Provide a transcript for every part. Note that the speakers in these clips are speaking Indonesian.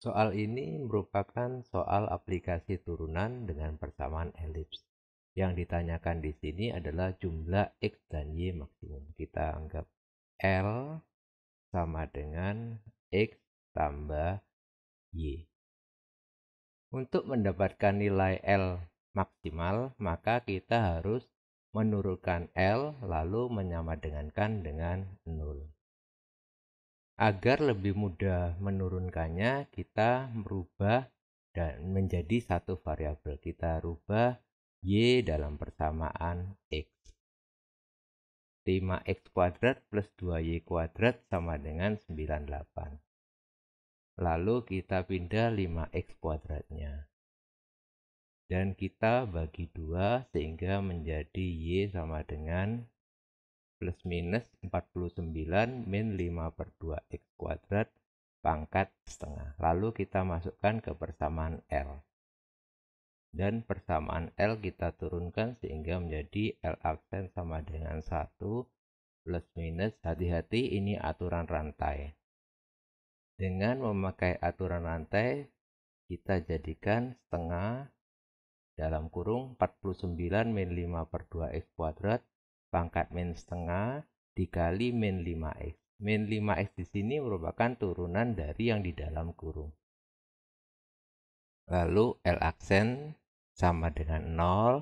Soal ini merupakan soal aplikasi turunan dengan persamaan elips. Yang ditanyakan di sini adalah jumlah X dan Y maksimum. Kita anggap L sama dengan X tambah Y. Untuk mendapatkan nilai L maksimal, maka kita harus menurunkan L lalu menyamadengankan dengan 0. Agar lebih mudah menurunkannya, kita merubah dan menjadi satu variabel. Kita rubah Y dalam persamaan X. 5X kuadrat plus 2Y kuadrat sama dengan 98. Lalu kita pindah 5X kuadratnya. Dan kita bagi dua sehingga menjadi Y sama dengan plus minus 49 min 5 per 2x kuadrat pangkat setengah. Lalu kita masukkan ke persamaan L. Dan persamaan L kita turunkan sehingga menjadi L absen sama dengan 1 plus minus. Hati-hati ini aturan rantai. Dengan memakai aturan rantai, kita jadikan setengah dalam kurung 49 min 5 per 2x kuadrat pangkat min setengah dikali min 5x. Min 5x di sini merupakan turunan dari yang di dalam kurung. Lalu L aksen sama dengan 0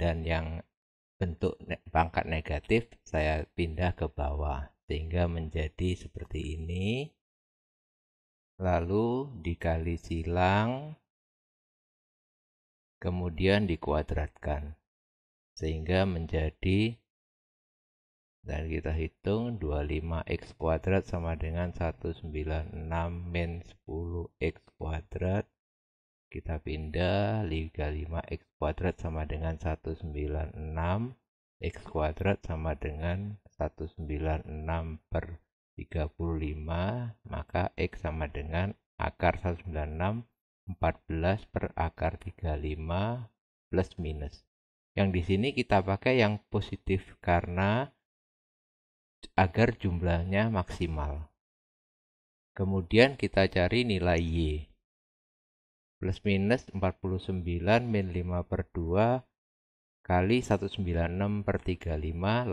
dan yang bentuk pangkat negatif saya pindah ke bawah sehingga menjadi seperti ini. Lalu dikali silang kemudian dikuadratkan sehingga menjadi dan kita hitung 25x kuadrat sama dengan 196 min 10x kuadrat. Kita pindah 35x kuadrat sama dengan 196. X kuadrat sama dengan 196 per 35. Maka X sama dengan akar 196 14 per akar 35 plus minus. Yang di sini kita pakai yang positif karena agar jumlahnya maksimal. Kemudian kita cari nilai Y. Plus minus 49 min 5 per 2 kali 196 per 35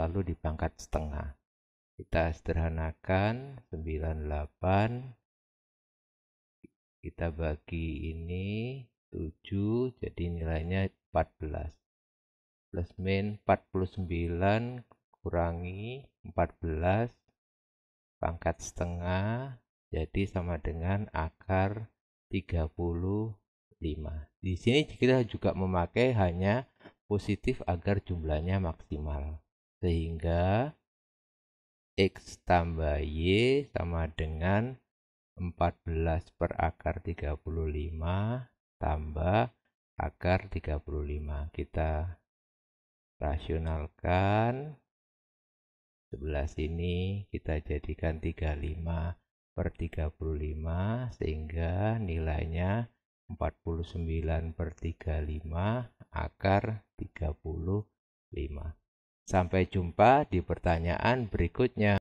lalu dipangkat setengah. Kita sederhanakan 98 kita bagi ini 7 jadi nilainya 14 plus min 49 dikurangi 14 pangkat setengah jadi sama dengan akar 35. Di sini kita juga memakai hanya positif agar jumlahnya maksimal. Sehingga X tambah Y sama dengan 14 per akar 35 tambah akar 35. Kita rasionalkan 11 ini kita jadikan 35 per 35 sehingga nilainya 49 per 35 akar 35. Sampai jumpa di pertanyaan berikutnya.